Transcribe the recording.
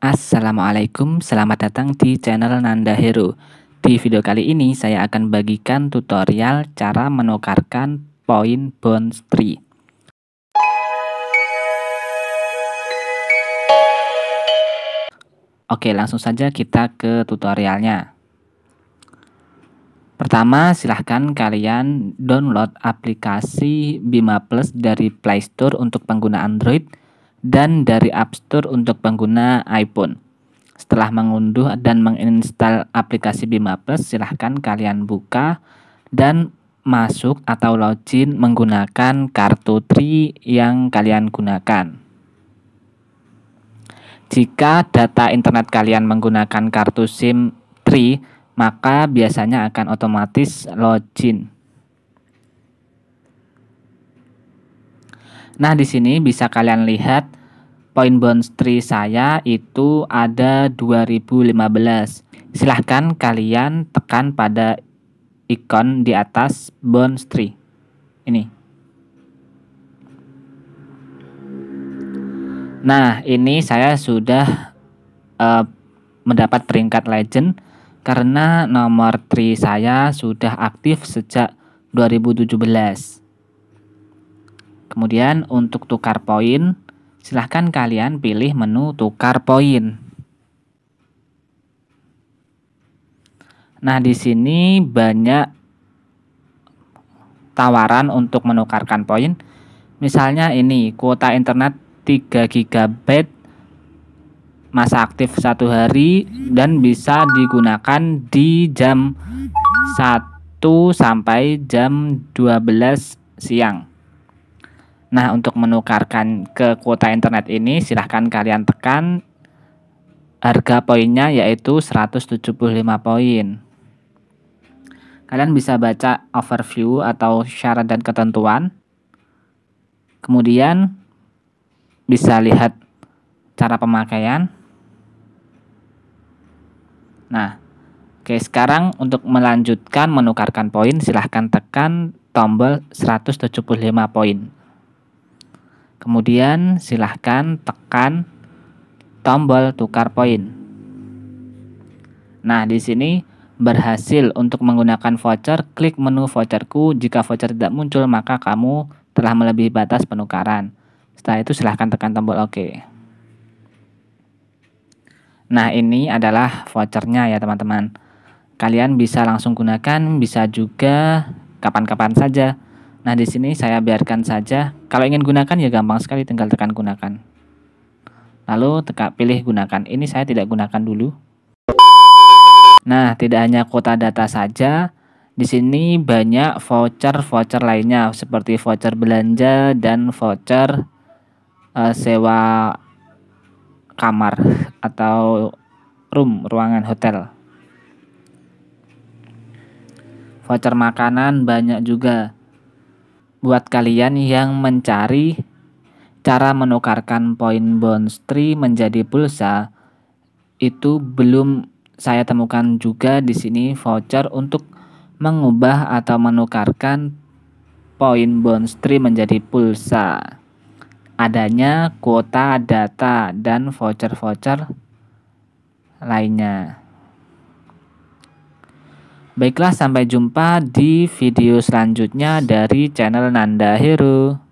Assalamualaikum, selamat datang di channel Nanda Hero. Di video kali ini saya akan bagikan tutorial cara menukarkan poin bonus tree. Oke, langsung saja kita ke tutorialnya. Pertama, silahkan kalian download aplikasi Bima Plus dari Play Store untuk pengguna Android dan dari App Store untuk pengguna iPhone. Setelah mengunduh dan menginstal aplikasi Bima Plus, silahkan kalian buka dan masuk atau login menggunakan kartu Tri yang kalian gunakan. Jika data internet kalian menggunakan kartu SIM Tri, maka biasanya akan otomatis login. Nah, di sini bisa kalian lihat poin point tri saya itu ada 2015. Silahkan kalian tekan pada ikon di atas bonus tri Ini. Nah, ini saya sudah uh, mendapat peringkat legend karena nomor 3 saya sudah aktif sejak 2017. Kemudian untuk tukar poin, silahkan kalian pilih menu tukar poin. Nah, di sini banyak tawaran untuk menukarkan poin. Misalnya ini, kuota internet 3 GB masa aktif satu hari dan bisa digunakan di jam 1 sampai jam 12 siang. Nah, untuk menukarkan ke kuota internet ini silahkan kalian tekan harga poinnya yaitu 175 poin. Kalian bisa baca overview atau syarat dan ketentuan. Kemudian bisa lihat cara pemakaian. Nah, oke sekarang untuk melanjutkan menukarkan poin silahkan tekan tombol 175 poin Kemudian silahkan tekan tombol tukar poin. Nah, di sini berhasil untuk menggunakan voucher, klik menu voucherku. Jika voucher tidak muncul, maka kamu telah melebihi batas penukaran. Setelah itu silahkan tekan tombol OK. Nah, ini adalah vouchernya ya teman-teman. Kalian bisa langsung gunakan, bisa juga kapan-kapan saja. Nah, di sini saya biarkan saja kalau ingin gunakan ya gampang sekali tinggal tekan gunakan. Lalu teka, pilih gunakan. Ini saya tidak gunakan dulu. Nah, tidak hanya kuota data saja, di sini banyak voucher-voucher lainnya seperti voucher belanja dan voucher uh, sewa kamar atau room, ruangan hotel. Voucher makanan banyak juga buat kalian yang mencari cara menukarkan poin bonus tree menjadi pulsa itu belum saya temukan juga di sini voucher untuk mengubah atau menukarkan poin bonus tree menjadi pulsa. Adanya kuota data dan voucher-voucher lainnya. Baiklah, sampai jumpa di video selanjutnya dari channel Nanda Hero.